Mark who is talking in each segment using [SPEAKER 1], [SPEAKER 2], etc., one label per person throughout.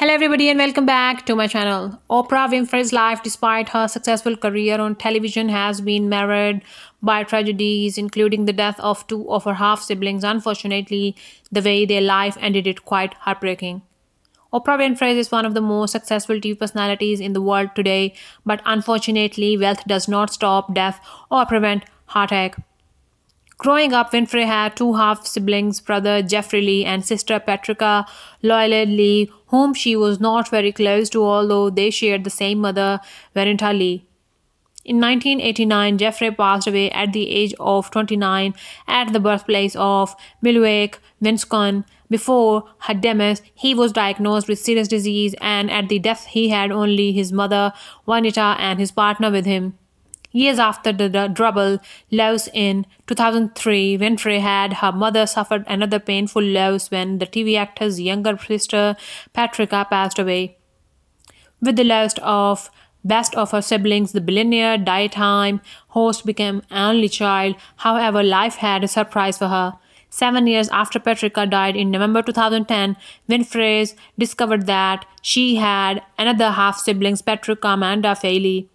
[SPEAKER 1] Hello everybody and welcome back to my channel. Oprah Winfrey's life despite her successful career on television has been marred by tragedies including the death of two of her half-siblings. Unfortunately, the way their life ended it quite heartbreaking. Oprah Winfrey is one of the most successful TV personalities in the world today, but unfortunately, wealth does not stop death or prevent heartache. Growing up, Winfrey had two half siblings, brother Jeffrey Lee and sister Patricia Loyola Lee, whom she was not very close to, although they shared the same mother, Verinta Lee. In 1989, Jeffrey passed away at the age of 29 at the birthplace of Milwaukee, Wisconsin. Before her demise, he was diagnosed with serious disease, and at the death, he had only his mother, Juanita, and his partner with him. Years after the trouble lives in 2003, Winfrey had her mother suffered another painful loss when the TV actor's younger sister Patricia passed away. With the loss of best of her siblings, the billionaire daytime host became only child. However, life had a surprise for her. Seven years after Patricia died in November 2010, Winfrey discovered that she had another half siblings, Patricia Amanda Faley.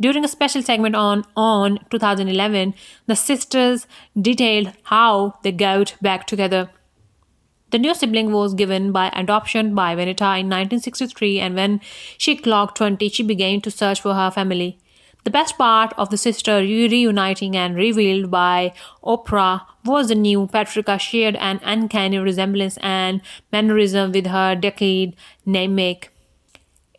[SPEAKER 1] During a special segment on On 2011, the sisters detailed how they got back together. The new sibling was given by adoption by Venita in 1963, and when she clocked 20, she began to search for her family. The best part of the sister reuniting and revealed by Oprah was the new Patricia shared an uncanny resemblance and mannerism with her decade namesake.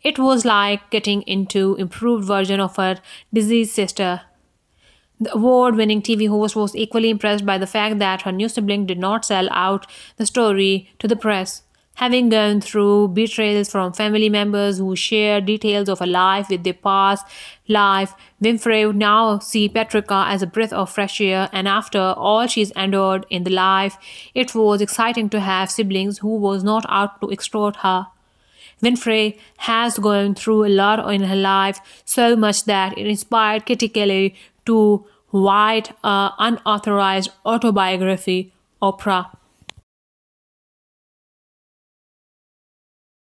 [SPEAKER 1] It was like getting into improved version of her diseased sister. The award-winning TV host was equally impressed by the fact that her new sibling did not sell out the story to the press. Having gone through betrayals from family members who shared details of her life with their past life, Winfrey would now see Petrica as a breath of fresh air, and after all she's endured in the life, it was exciting to have siblings who was not out to extort her. Winfrey has gone through a lot in her life, so much that it inspired Kitty Kelly to write an unauthorized autobiography, Oprah